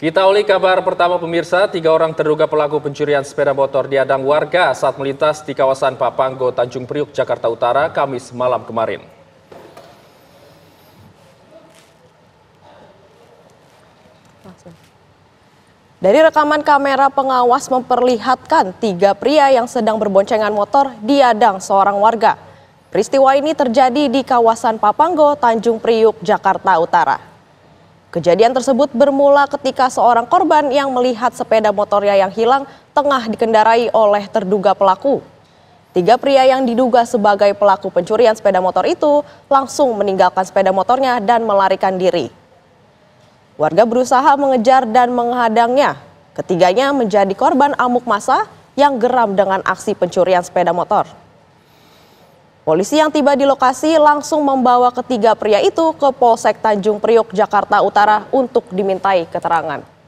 Kita oleh kabar pertama pemirsa, tiga orang terduga pelaku pencurian sepeda motor diadang warga saat melintas di kawasan Papanggo, Tanjung Priuk, Jakarta Utara, Kamis malam kemarin. Dari rekaman kamera pengawas memperlihatkan tiga pria yang sedang berboncengan motor diadang seorang warga. Peristiwa ini terjadi di kawasan Papanggo, Tanjung Priuk, Jakarta Utara. Kejadian tersebut bermula ketika seorang korban yang melihat sepeda motornya yang hilang tengah dikendarai oleh terduga pelaku. Tiga pria yang diduga sebagai pelaku pencurian sepeda motor itu langsung meninggalkan sepeda motornya dan melarikan diri. Warga berusaha mengejar dan menghadangnya. Ketiganya menjadi korban amuk massa yang geram dengan aksi pencurian sepeda motor. Polisi yang tiba di lokasi langsung membawa ketiga pria itu ke Polsek Tanjung Priok, Jakarta Utara untuk dimintai keterangan.